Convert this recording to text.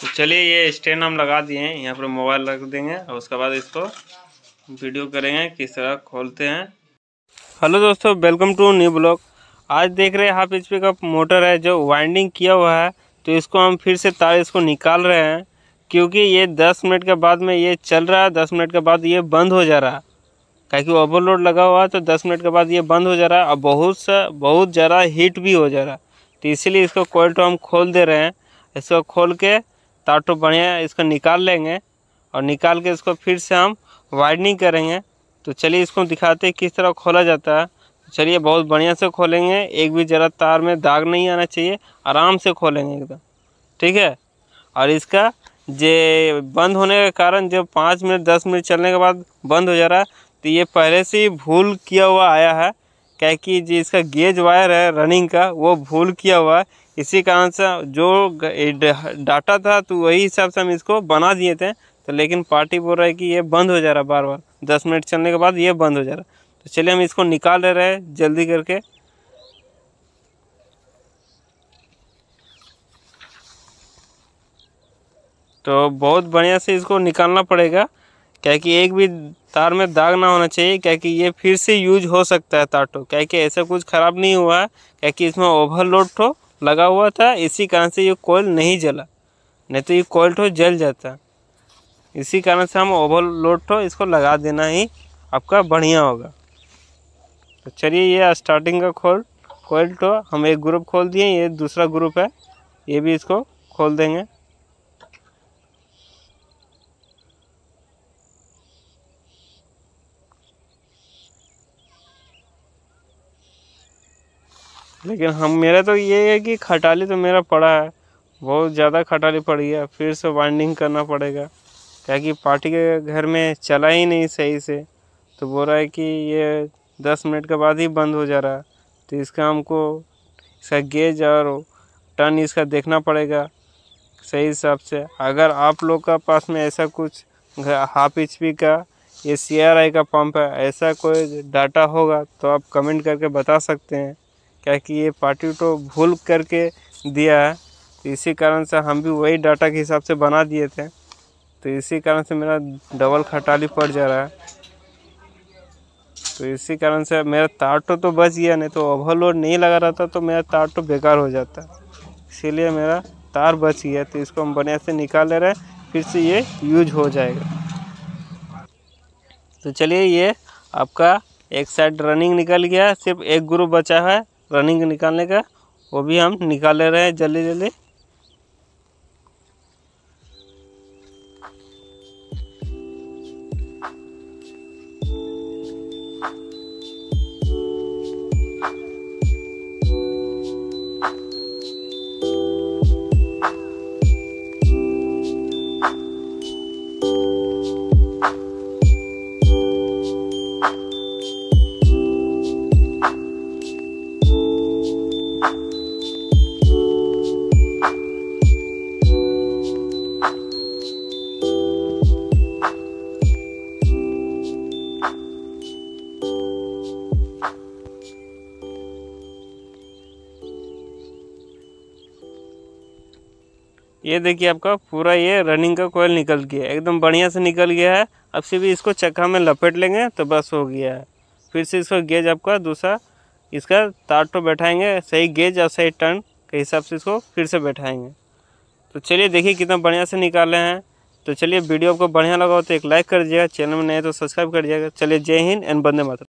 तो चलिए ये स्टैंड हम लगा दिए हैं यहाँ पर मोबाइल रख देंगे और उसके बाद इसको वीडियो करेंगे किस तरह खोलते हैं हेलो दोस्तों वेलकम टू न्यू ब्लॉग आज देख रहे हैं हाफ एच का मोटर है जो वाइंडिंग किया हुआ है तो इसको हम फिर से तार इसको निकाल रहे हैं क्योंकि ये दस मिनट के बाद में ये चल रहा है दस मिनट के बाद ये बंद हो जा रहा है क्या कि ओवरलोड लगा हुआ है तो दस मिनट के बाद ये बंद हो जा रहा है और बहुत सा बहुत ज़्यादा हीट भी हो जा रहा है तो इसीलिए इसको कोयल तो हम खोल दे रहे हैं इसको खोल के तार तो बढ़िया इसको निकाल लेंगे और निकाल के इसको फिर से हम वाइडनिंग करेंगे तो चलिए इसको दिखाते हैं किस तरह खोला जाता है तो चलिए बहुत बढ़िया से खोलेंगे एक भी ज़रा तार में दाग नहीं आना चाहिए आराम से खोलेंगे एकदम ठीक है और इसका जे बंद होने के कारण जब पाँच मिनट दस मिनट चलने के बाद बंद हो जा रहा है तो ये पहले से ही भूल किया हुआ आया है क्या कि जो इसका गेज वायर है रनिंग का वो भूल किया हुआ है इसी कारण से जो डाटा था तो वही हिसाब से हम इसको बना दिए थे तो लेकिन पार्टी बोल रहा है कि ये बंद हो जा रहा बार बार दस मिनट चलने के बाद ये बंद हो जा रहा तो चलिए हम इसको निकाल ले रहे हैं जल्दी करके तो बहुत बढ़िया से इसको निकालना पड़ेगा क्या कि एक भी तार में दाग ना होना चाहिए क्या कि ये फिर से यूज हो सकता है तार टो तो। क्या कि ऐसा कुछ ख़राब नहीं हुआ है क्या कि इसमें ओवरलोड तो लगा हुआ था इसी कारण से ये कोयल नहीं जला नहीं तो ये कोयल ठो जल जाता इसी कारण से हम ओवरलोड ठो इसको लगा देना ही आपका बढ़िया होगा तो चलिए ये स्टार्टिंग का खोल कोयल ठो हम एक ग्रुप खोल दिए ये दूसरा ग्रुप है ये भी इसको खोल देंगे लेकिन हम मेरा तो ये है कि खटाली तो मेरा पड़ा है बहुत ज़्यादा खटाली पड़ी है फिर से वाइंडिंग करना पड़ेगा क्या कि पार्टी के घर में चला ही नहीं सही से तो बोल रहा है कि ये दस मिनट के बाद ही बंद हो जा रहा है तो इसका हमको इसका गेज और टर्न इसका देखना पड़ेगा सही हिसाब से अगर आप लोग का पास में ऐसा कुछ हाफ एच पी का ये सी आर आई का पंप है ऐसा कोई डाटा होगा तो आप कमेंट करके बता सकते हैं क्या कि ये पार्टी तो भूल करके दिया है तो इसी कारण से हम भी वही डाटा के हिसाब से बना दिए थे तो इसी कारण से मेरा डबल खटाली पड़ जा रहा है तो इसी कारण से मेरा तार तो बच गया नहीं तो ओवरलोड नहीं लगा रहता तो मेरा तार तो बेकार हो जाता इसीलिए मेरा तार बच गया तो इसको हम बढ़िया से निकाल ले रहे हैं फिर से ये यूज हो जाएगा तो चलिए ये आपका एक साइड रनिंग निकल गया सिर्फ एक ग्रुप बचा है रनिंग निकालने का वो भी हम निकाले रहे हैं जल्दी जल्दी ये देखिए आपका पूरा ये रनिंग का कोयल निकल गया है एकदम बढ़िया से निकल गया है अब से भी इसको चक्का में लपेट लेंगे तो बस हो गया है फिर से इसको गेज आपका दूसरा इसका तार तो बैठाएंगे सही गेज और सही टर्न के हिसाब से इसको फिर से बैठाएंगे तो चलिए देखिए कितना बढ़िया से निकाले हैं तो चलिए वीडियो आपको बढ़िया लगा हो तो एक लाइक कर दिएगा चैनल में नए तो सब्सक्राइब कर दिएगा चलिए जय हिंद एंड बंदे मातरम